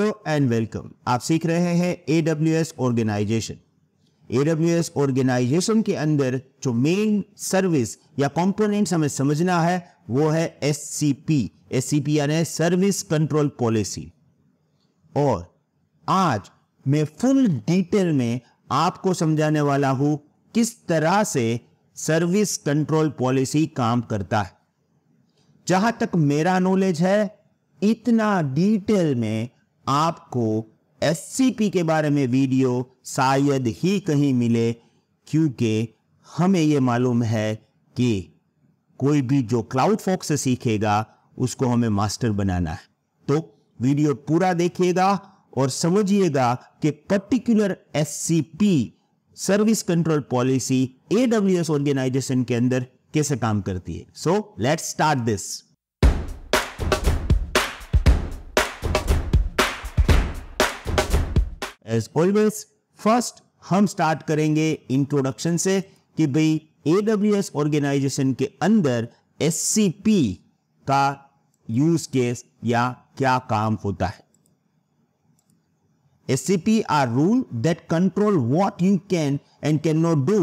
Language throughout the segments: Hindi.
हेलो एंड वेलकम आप सीख रहे हैं A W S organization A W S organization के अंदर जो मेन सर्विस या कॉम्पोनेंट हमें समझना है वो है S C P S C P यानी सर्विस कंट्रोल पॉलिसी और आज मैं फुल डिटेल में आपको समझाने वाला हूं किस तरह से सर्विस कंट्रोल पॉलिसी काम करता है जहां तक मेरा नॉलेज है इतना डिटेल में आपको एस के बारे में वीडियो शायद ही कहीं मिले क्योंकि हमें ये मालूम है कि कोई भी जो क्लाउड फॉक्स से सीखेगा उसको हमें मास्टर बनाना है तो वीडियो पूरा देखिएगा और समझिएगा कि particular S service control policy AWS organization के अंदर कैसे काम करती है so let's start this as always first हम स्टार्ट करेंगे इंट्रोडक्शन से कि भाई एडब्ल्यू ऑर्गेनाइजेशन के अंदर एस का यूज केस या क्या काम होता है SCP are rule that control what can can and cannot do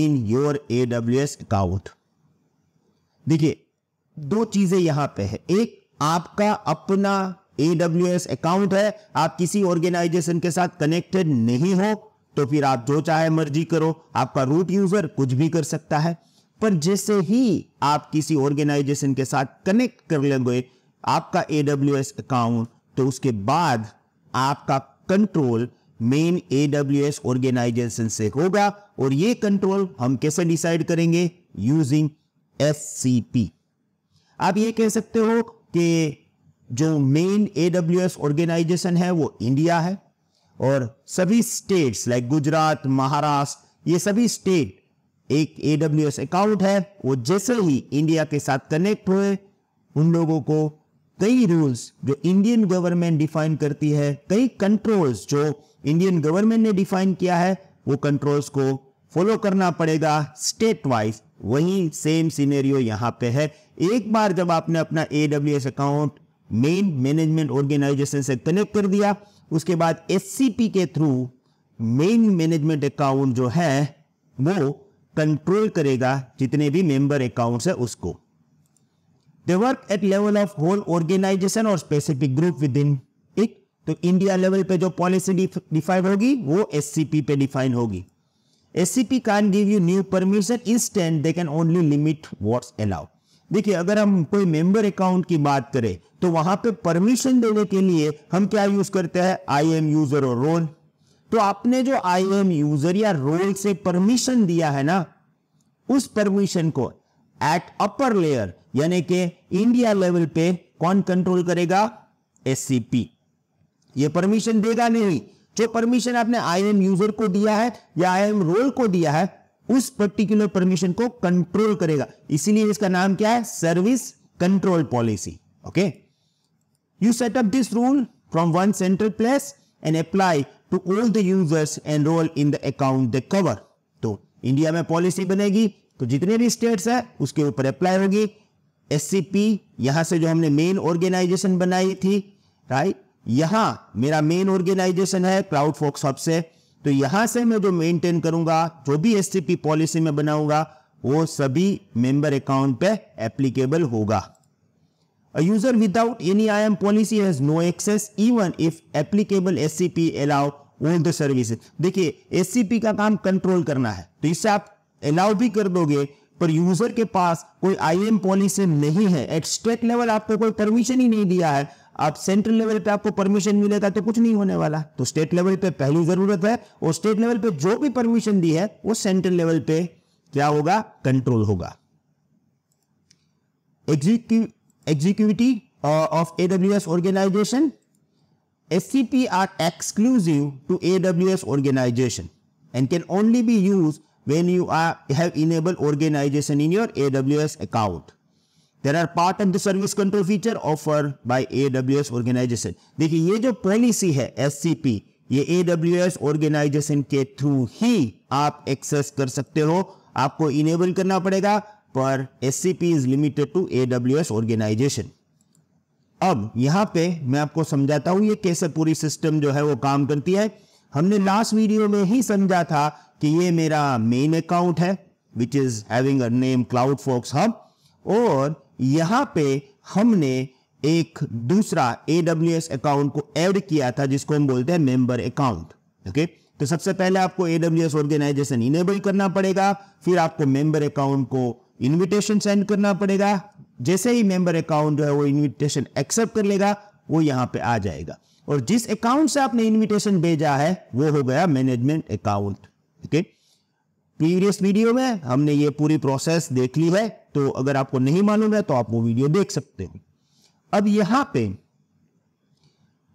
in your S account देखिए दो चीजें यहां पे है एक आपका अपना AWS अकाउंट है आप किसी ऑर्गेनाइजेशन के साथ कनेक्टेड नहीं हो तो फिर आप जो चाहे मर्जी करो आपका रूट यूजर कुछ भी कर सकता है पर जैसे ही आप किसी ऑर्गेनाइजेशन के साथ कनेक्ट कर लेंगे आपका AWS अकाउंट तो उसके बाद आपका कंट्रोल मेन AWS ऑर्गेनाइजेशन से होगा और ये कंट्रोल हम कैसे डिसाइड करेंगे यूजिंग एस आप ये कह सकते हो कि जो main A W S organization है वो इंडिया है और सभी स्टेट्स लाइक गुजरात महाराष्ट्र ये सभी स्टेट एक ए डब्ल्यू एस अकाउंट है वो जैसे ही इंडिया के साथ कनेक्ट हुए उन लोगों को कई रूल्स जो इंडियन गवर्नमेंट डिफाइन करती है कई कंट्रोल्स जो इंडियन गवर्नमेंट ने डिफाइन किया है वो कंट्रोल्स को फॉलो करना पड़ेगा स्टेट वाइज वही सेम सीनेरियो यहाँ पे है एक बार जब आपने अपना A W S account main management organization से कनेक्ट कर दिया उसके बाद एस के थ्रू मेन मैनेजमेंट अकाउंट जो है वो कंट्रोल करेगा जितने भी मेंबर अकाउंट्स है उसको they work at level of whole organization और स्पेसिफिक ग्रुप विद इन एक तो इंडिया लेवल पे जो पॉलिसी डिफाइन होगी वो एस पे डिफाइन होगी S C P can give you new permission instead they can only limit what's allowed देखिए अगर हम कोई मेंबर अकाउंट की बात करें तो वहां पे परमिशन देने के लिए हम क्या यूज करते हैं आई एम यूजर और रोल तो आपने जो आई एम यूजर या रोल से परमिशन दिया है ना उस परमिशन को एट अपर लेयर यानी कि इंडिया लेवल पे कौन कंट्रोल करेगा एससीपी ये परमिशन देगा नहीं जो परमिशन आपने आई एम यूजर को दिया है या आई एम रोल को दिया है उस पर्टिकुलर परमिशन को कंट्रोल करेगा इसीलिए इसका नाम क्या है service control policy okay you set up this rule from one central place and apply to all the users role in the account the cover तो इंडिया में पॉलिसी बनेगी तो जितने भी स्टेट्स है उसके ऊपर अप्लाई होगी एस यहां से जो हमने मेन ऑर्गेनाइजेशन बनाई थी राइट यहां मेरा मेन ऑर्गेनाइजेशन है क्लाउड फोक्स हब से तो यहां से मैं जो मेंटेन करूंगा जो भी एस पॉलिसी में बनाऊंगा वो सभी मेंबर अकाउंट पे एप्लीकेबल होगा A user without any IAM policy has no access even if applicable SCP allow all the service देखिए SCP का काम कंट्रोल करना है तो इससे आप अलाउ भी कर दोगे पर यूजर के पास कोई आई एम पॉलिसी नहीं है एट स्टेट लेवल आपको कोई परमिशन ही नहीं दिया है आप सेंट्रल लेवल पे आपको परमिशन मिलेगा तो कुछ नहीं होने वाला तो स्टेट लेवल पे पहली जरूरत है और स्टेट लेवल पे जो भी परमिशन दी है वो सेंट्रल लेवल पे क्या होगा कंट्रोल होगा executive of AW S organization S C P are exclusive to A W S organization and can only be use when you are have enable organization in your A W S account there are part of the service control feature offer by AWS organization देखिए ये जो पॉलिसी है SCP ये AWS organization के थ्रू ही आप एक्सेस कर सकते हो आपको इनेबल करना पड़ेगा पर SCP is limited to AWS organization अब यहाँ पे मैं आपको समझाता हूँ ये कैसे पूरी सिस्टम जो है वो काम करती है हमने लास्ट वीडियो में ही समझा था कि ये मेरा मेन अकाउंट है which is having a name Cloud Fox Hub और यहाँ पे हमने एक दूसरा एडब्ल्यू एस अकाउंट को एड किया था जिसको हम बोलते हैं मेंबर अकाउंट ओके तो सबसे पहले आपको एडब्ल्यू एस ऑर्गेनाइजेशन इनेबल करना पड़ेगा फिर आपको मेंबर अकाउंट को इनविटेशन सेंड करना पड़ेगा जैसे ही मेंबर अकाउंट जो है वो इनविटेशन एक्सेप्ट कर लेगा वो यहां पे आ जाएगा और जिस अकाउंट से आपने इनविटेशन भेजा है वो हो गया management account okay okay? Previous video में हमने ये पूरी प्रोसेस देख ली है तो अगर आपको नहीं मालूम है तो आप वो वीडियो देख सकते हो अब यहां पे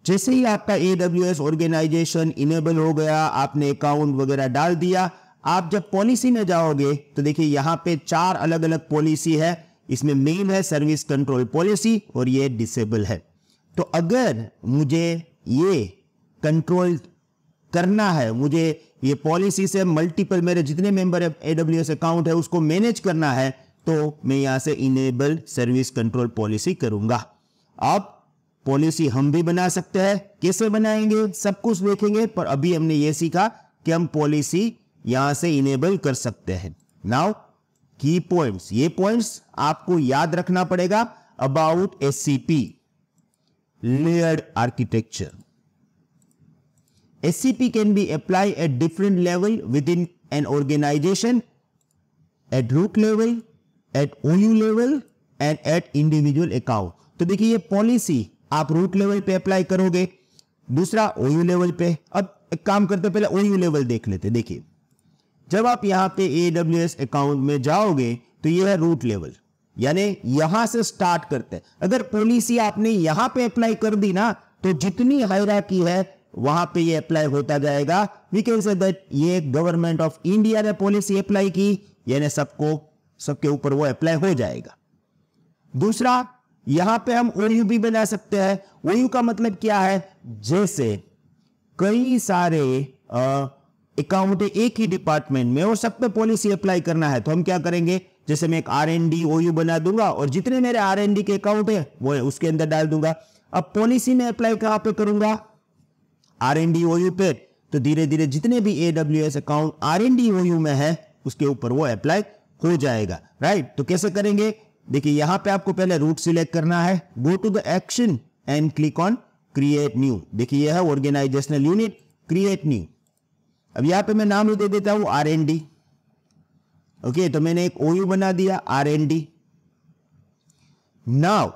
जैसे ही आपका ए एस ऑर्गेनाइजेशन इनेबल हो गया आपने अकाउंट वगैरह डाल दिया आप जब पॉलिसी में जाओगे तो देखिए यहां पे चार अलग अलग पॉलिसी है इसमें मेन है सर्विस कंट्रोल पॉलिसी और ये डिसेबल है तो अगर मुझे ये कंट्रोल करना है मुझे ये पॉलिसी से मल्टीपल मेरे जितने मेंबर एडब्ल्यू एस अकाउंट है उसको मैनेज करना है तो मैं यहाँ से इनेबल सर्विस कंट्रोल पॉलिसी करूंगा आप पॉलिसी हम भी बना सकते हैं कैसे बनाएंगे सब कुछ देखेंगे पर अभी हमने ये सीखा कि हम पॉलिसी यहां से इनेबल कर सकते हैं नाउ की पॉइंट्स ये पॉइंट्स आपको याद रखना पड़ेगा about S C P layered architecture SCP can be applied at different level within an organization, at root level, at OU level and at individual account. तो देखिए ये पॉलिसी आप रूट लेवल पे अप्लाई करोगे दूसरा ओयू लेवल पे अब एक काम करते पहले ओयू लेवल देख लेते देखिए जब आप यहाँ पे ए डब्ल्यू एस अकाउंट में जाओगे तो ये है रूट लेवल यानी यहां से स्टार्ट करते हैं अगर पॉलिसी आपने यहां पे अप्लाई कर दी ना तो जितनी हायराकी है वहां पे ये अप्लाई होता जाएगा वी कैन से दैट ये गवर्नमेंट ऑफ इंडिया ने पॉलिसी अप्लाई की यानी सबको सबके ऊपर वो अप्लाई हो जाएगा दूसरा यहां पे हम ओयू भी बना सकते हैं ओयू का मतलब क्या है जैसे कई सारे अकाउंट एक ही डिपार्टमेंट में और सब पे पॉलिसी अप्लाई करना है तो हम क्या करेंगे जैसे मैं एक आर एनडी ओयू बना दूंगा और जितने मेरे आर एनडी के अकाउंट है वो उसके अंदर डाल दूंगा अब पॉलिसी में अप्लाई कहाँ पे करूंगा R and D O U पे तो धीरे धीरे जितने भी A W S account R and D O U में है उसके ऊपर वो अप्लाई हो जाएगा राइट तो कैसे करेंगे देखिए यहां पे आपको पहले रूट सिलेक्ट करना है go to the action and click on create new देखिए यह है ऑर्गेनाइजेशनल यूनिट क्रिएट न्यू अब यहां पे मैं नाम दे देता हूं आर एन डी ओके तो मैंने एक ओयू बना दिया आर एन डी नाउ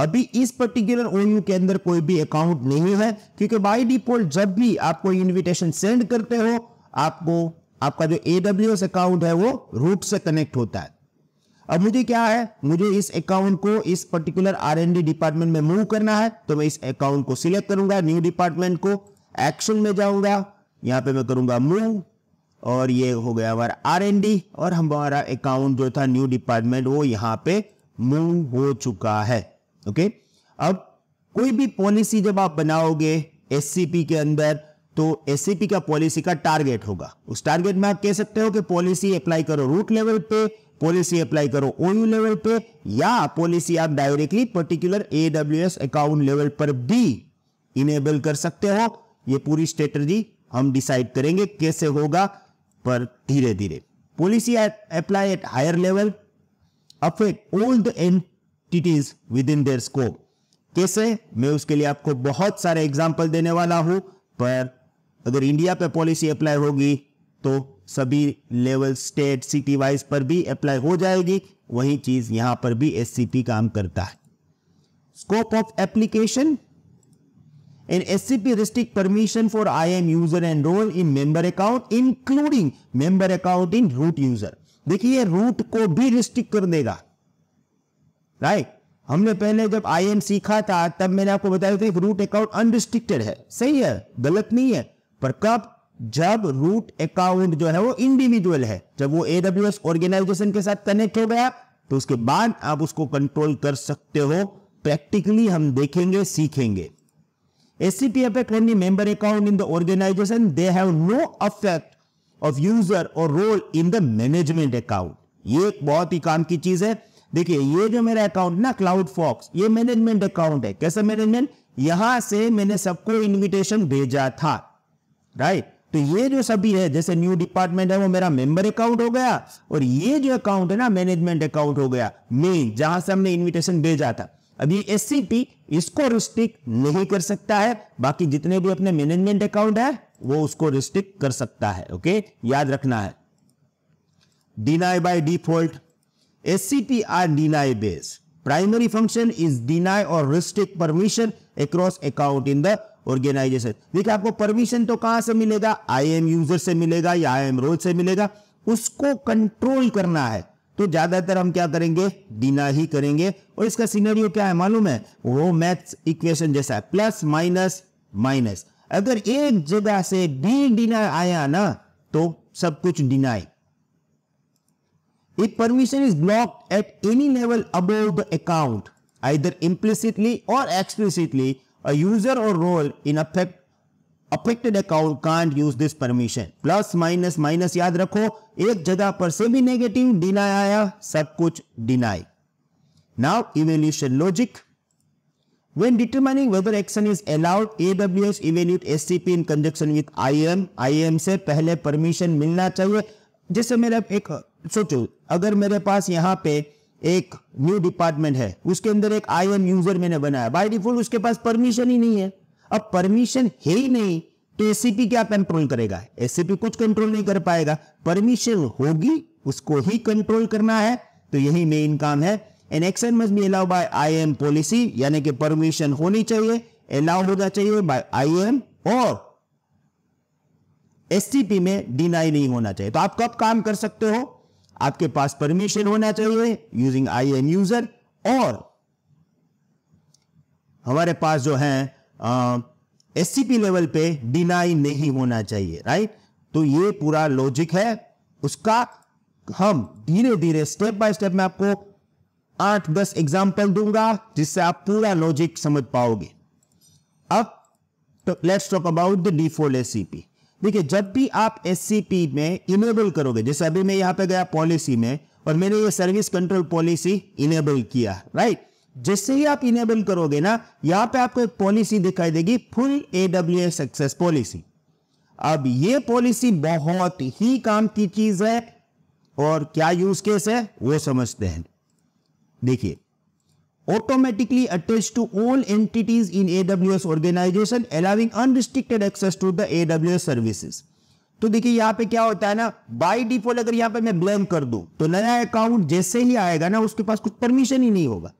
अभी इस पर्टिकुलर ओयू के अंदर कोई भी अकाउंट नहीं है क्योंकि बाई डिफॉल्ट जब भी आप कोई इन्विटेशन सेंड करते हो आपको आपका जो एडब्ल्यू अकाउंट है वो रूट से कनेक्ट होता है अब मुझे क्या है मुझे इस अकाउंट को इस पर्टिकुलर आर डिपार्टमेंट में मूव करना है तो मैं इस अकाउंट को सिलेक्ट करूंगा न्यू डिपार्टमेंट को एक्शन में जाऊंगा यहाँ पे मैं करूंगा मूव और ये हो गया हमारा आर और हमारा अकाउंट जो था न्यू डिपार्टमेंट वो यहाँ पे मूव हो चुका है ओके अब कोई भी पॉलिसी जब आप बनाओगे एस के अंदर तो एस का पॉलिसी का टारगेट होगा उस टारगेट में आप कह सकते हो कि पॉलिसी अप्लाई करो रूट लेवल पे पॉलिसी अप्लाई करो ओयू लेवल पे या पॉलिसी आप directly particular AWS account level पर भी इनेबल कर सकते हो ये पूरी स्ट्रेटजी हम डिसाइड करेंगे कैसे होगा पर धीरे धीरे policy apply at higher level affect old and within their scope कैसे मैं उसके लिए आपको बहुत सारे एग्जाम्पल देने वाला हूं पर अगर इंडिया पे पॉलिसी अप्लाई होगी तो सभी लेवल स्टेट सिटी वाइज पर भी अप्लाई हो जाएगी वही चीज यहां पर भी पी काम करता है scope of application S an permission for I AM user and role in member account including member account in root user देखिए रूट को भी रिस्ट्रिक्ट कर देगा राइट right? हमने पहले जब आई सीखा था तब मैंने आपको बताया था कि रूट अकाउंट अनरिस्ट्रिक्टेड है सही है गलत नहीं है पर कब जब रूट अकाउंट जो है वो इंडिविजुअल है जब वो एडब्ल्यू ऑर्गेनाइजेशन के साथ कनेक्ट हो गया तो उसके बाद आप उसको कंट्रोल कर सकते हो प्रैक्टिकली हम देखेंगे सीखेंगे SCPF any member account in the organization they have no affect of user और role in the management account ये एक बहुत ही काम की चीज है देखिए ये जो मेरा अकाउंट ना क्लाउड फॉक्स ये मैनेजमेंट अकाउंट है कैसा मैनेजमेंट यहां से मैंने सबको इनविटेशन भेजा था राइट तो ये जो सभी है जैसे न्यू डिपार्टमेंट है वो मेरा मेंबर अकाउंट हो गया और ये जो अकाउंट है ना मैनेजमेंट अकाउंट हो गया मेन जहां से हमने इन्विटेशन भेजा था एस सी एस इसको रिस्ट्रिक्ट नहीं कर सकता है बाकी जितने भी अपने मैनेजमेंट अकाउंट है वो उसको रिस्ट्रिक्ट कर सकता है ओके याद रखना है deny by default are deny based. Primary function is deny or restrict permission across account in the organization. देखिए आपको परमिशन तो कहां से मिलेगा आई एम यूजर से मिलेगा या आई एम रोल से मिलेगा उसको कंट्रोल करना है तो ज्यादातर हम क्या करेंगे डीना ही करेंगे और इसका सीनरियो क्या है मालूम है वो मैथ्स इक्वेशन जैसा है प्लस माइनस माइनस अगर एक जगह से डी डीना आया ना तो सब कुछ deny A permission is blocked at any level above the account, either implicitly or explicitly. A user or role in affect, affected account can't use this permission. Plus minus minus याद रखो एक जगह पर से भी नेगेटिव डिनाई आया सब कुछ deny now evaluation logic When determining whether action is allowed, AWS evaluate SCP in conjunction with IAM. IAM से पहले permission मिलना चाहिए जैसे मेरा एक सोचो अगर मेरे पास यहाँ पे एक न्यू डिपार्टमेंट है उसके अंदर एक आई एम यूजर मैंने बनाया बाई डिफॉल्ट उसके पास परमिशन ही नहीं है अब परमिशन है ही नहीं तो एसीपी क्या कंट्रोल करेगा एसीपी कुछ कंट्रोल नहीं कर पाएगा परमिशन होगी उसको ही कंट्रोल करना है तो यही मेन काम है an action must be allow by I AM policy यानी कि परमिशन होनी चाहिए अलाउ होना चाहिए बाय आई एम और पी में डिनाई नहीं होना चाहिए तो आप कब काम कर सकते हो आपके पास परमिशन होना चाहिए यूजिंग आई एम यूजर और हमारे पास जो है एस लेवल पे डिनाई नहीं होना चाहिए राइट तो ये पूरा लॉजिक है उसका हम धीरे धीरे स्टेप बाय स्टेप में आपको आठ दस एग्जाम्पल दूंगा जिससे आप पूरा लॉजिक समझ पाओगे अब let's talk about the default SCP देखिए जब भी आप एस में इनेबल करोगे जैसे अभी मैं यहाँ पे गया पॉलिसी में और मैंने ये सर्विस कंट्रोल पॉलिसी इनेबल किया राइट जैसे ही आप इनेबल करोगे ना यहाँ पे आपको एक पॉलिसी दिखाई देगी full A W S access policy अब ये पॉलिसी बहुत ही काम की चीज है और क्या यूज केस है वो समझते हैं देखिए automatically attached to all entities in AWS organization allowing unrestricted access to the AWS services. तो देखिए यहाँ पे क्या होता है ना बाई डिफॉल्ट अगर यहाँ पे मैं ब्लेम कर दू तो नया अकाउंट जैसे ही आएगा ना उसके पास कुछ परमिशन ही नहीं होगा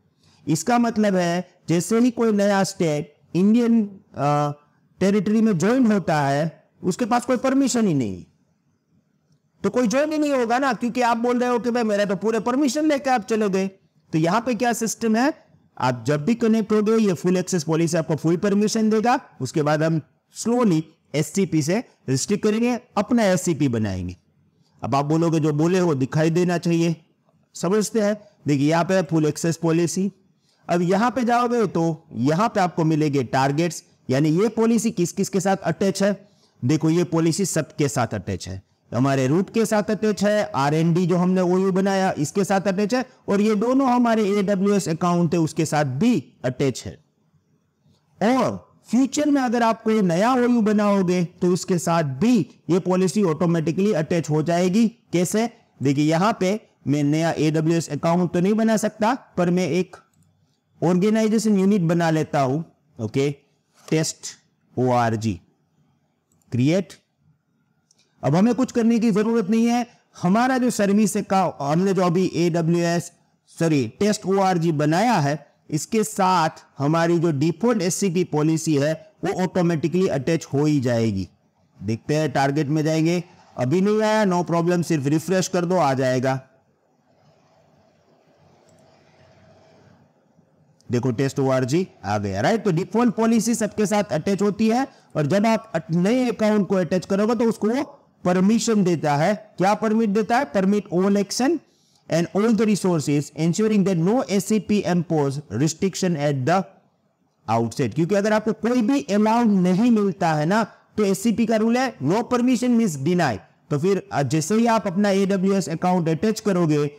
इसका मतलब है जैसे ही कोई नया स्टेट इंडियन टेरिटरी में ज्वाइन होता है उसके पास कोई परमिशन ही नहीं तो कोई ज्वाइन ही नहीं होगा ना क्योंकि आप बोल रहे हो कि भाई मेरा तो पूरे परमिशन लेकर आप चले गए तो यहां पे क्या सिस्टम है आप जब भी कनेक्ट हो गए ये फुल एक्सेस पॉलिसी आपको फुल परमिशन देगा उसके बाद हम स्लोली एस से रिस्ट्रिक्ट करेंगे अपना एस बनाएंगे अब आप बोलोगे जो बोले वो दिखाई देना चाहिए समझते हैं देखिए यहाँ पे फुल एक्सेस पॉलिसी अब यहाँ पे जाओगे तो यहाँ पे आपको मिलेंगे टारगेट्स यानी ये पॉलिसी किस किस के साथ अटैच है देखो ये पॉलिसी सबके साथ अटैच है हमारे रूट के साथ अटैच है आर एन डी जो हमने ओ बनाया इसके साथ अटैच है और ये दोनों हमारे ए डब्ल्यू एस अकाउंट है उसके साथ भी अटैच है और फ्यूचर में अगर आप कोई नया ओ बनाओगे तो उसके साथ भी ये पॉलिसी ऑटोमेटिकली अटैच हो जाएगी कैसे देखिए यहां पे मैं नया ए डब्ल्यू एस अकाउंट तो नहीं बना सकता पर मैं एक ऑर्गेनाइजेशन यूनिट बना लेता हूं okay test O R G create अब हमें कुछ करने की जरूरत नहीं है हमारा जो सर्विस का हमने जो अभी A W S sorry test O R G बनाया है इसके साथ हमारी जो default S C P policy है वो ऑटोमेटिकली अटैच हो ही जाएगी देखते हैं टारगेट में जाएंगे अभी नहीं आया नो प्रॉब्लम सिर्फ रिफ्रेश कर दो आ जाएगा देखो टेस्ट ओ आ गया राइट तो डिफॉल्ट पॉलिसी सबके साथ अटैच होती है और जब आप नए अकाउंट को अटैच करोगे तो उसको परमिशन देता है क्या परमिट देता है permit all action and all the resources ensuring that no SCP impose restriction at the outset क्योंकि अगर आपको कोई भी अमाउंट नहीं मिलता है ना तो एससीपी का रूल है नो परमिशन मीन डिनाई तो फिर जैसे ही आप अपना एडब्ल्यू अकाउंट अटैच करोगे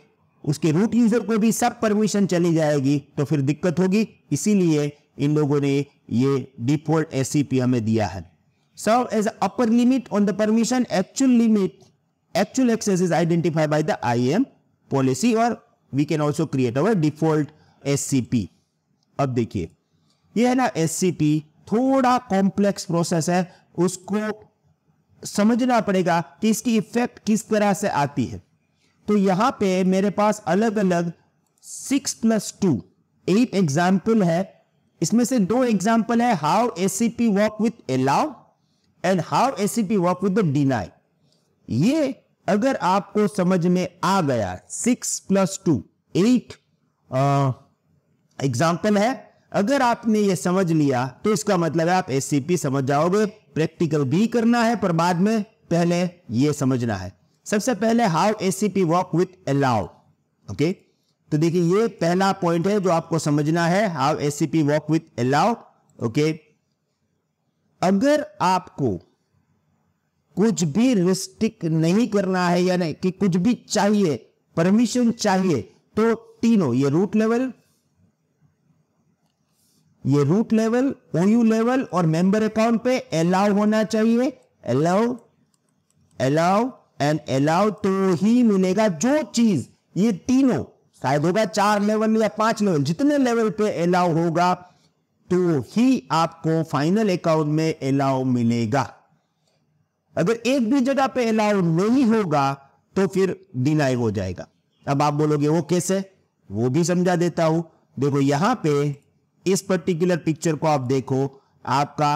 उसके रूट यूजर को भी सब परमिशन चली जाएगी तो फिर दिक्कत होगी इसीलिए इन लोगों ने ये डिफॉल्ट एससीपी हमें दिया है serve as upper limit on the permission actual limit actual access is identified by the IAM policy or we can also create our default SCP अब देखिए ये है ना SCP थोड़ा कॉम्प्लेक्स प्रोसेस है उसको समझना पड़ेगा कि इसकी इफेक्ट किस तरह से आती है तो यहाँ पे मेरे पास अलग अलग six plus two eight example है इसमें से दो एग्जाम्पल है how S C P work with allow and how SCP work with the deny ये अगर आपको समझ में आ गया six plus two eight example है अगर आपने ये समझ लिया तो इसका मतलब है आप एससीपी e समझ जाओगे प्रैक्टिकल भी करना है पर बाद में पहले ये समझना है सबसे पहले how SCP work with allow okay तो देखिए ये पहला पॉइंट है जो आपको समझना है how SCP work with allow okay अगर आपको कुछ भी रिस्ट्रिक्ट नहीं करना है या नहीं कि कुछ भी चाहिए परमिशन चाहिए तो तीनों ये रूट लेवल ये रूट लेवल ओयू लेवल और मेंबर अकाउंट पे अलाउ होना चाहिए अलाउ अलाउ एंड अलाउ तो ही मिलेगा जो चीज ये तीनों शायद होगा चार लेवल या पांच लेवल जितने लेवल पे अलाउ होगा तो ही आपको फाइनल अकाउंट में अलाउ मिलेगा अगर एक भी जगह पे अलाउ नहीं होगा तो फिर डिनाई हो जाएगा अब आप बोलोगे वो कैसे वो भी समझा देता हूं देखो यहां पे इस पर्टिकुलर पिक्चर को आप देखो आपका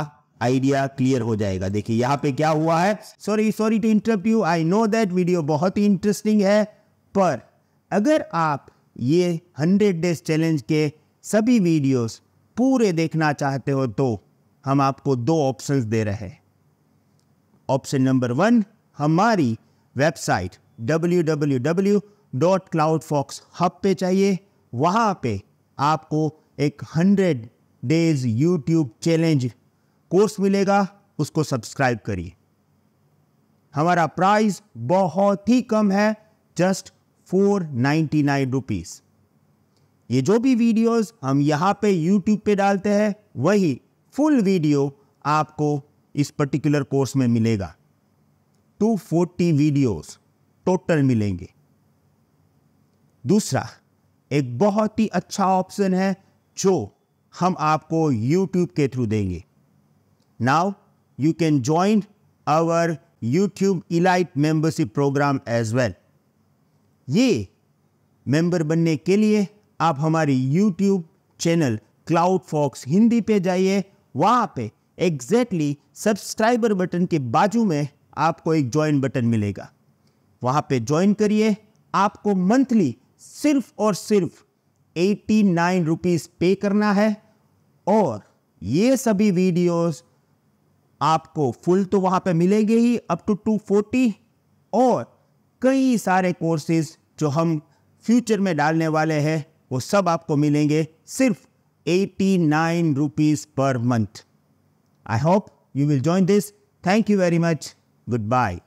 आइडिया क्लियर हो जाएगा देखिए यहां पे क्या हुआ है sorry sorry to interrupt you I know that video बहुत ही इंटरेस्टिंग है पर अगर आप ये हंड्रेड डेज चैलेंज के सभी वीडियोस पूरे देखना चाहते हो तो हम आपको दो ऑप्शंस दे रहे हैं ऑप्शन नंबर वन हमारी वेबसाइट हब पे चाहिए वहाँ पे आपको एक hundred days YouTube challenge course मिलेगा उसको सब्सक्राइब करिए हमारा प्राइस बहुत ही कम है just four ninety nine rupees ये जो भी वीडियोस हम यहाँ पे यूट्यूब पे डालते हैं वही फुल वीडियो आपको इस पर्टिकुलर कोर्स में मिलेगा 240 वीडियोज टोटल मिलेंगे दूसरा एक बहुत ही अच्छा ऑप्शन है जो हम आपको यूट्यूब के थ्रू देंगे now you can join our YouTube elite membership program as well ये मेंबर बनने के लिए आप हमारी YouTube channel Cloud Fox Hindi पे जाइए वहाँ पे एग्जैक्टली सब्सक्राइबर बटन के बाजू में आपको एक ज्वाइन बटन मिलेगा वहाँ पे ज्वाइन करिए आपको मंथली सिर्फ और सिर्फ एट्टी नाइन रुपीज़ पे करना है और ये सभी वीडियोस आपको फुल तो वहाँ पे मिलेंगे ही अप टू टू फोर्टी और कई सारे कोर्सेज जो हम फ्यूचर में डालने वाले हैं वो सब आपको मिलेंगे सिर्फ eighty nine rupees per month I hope you will join this thank you very much good bye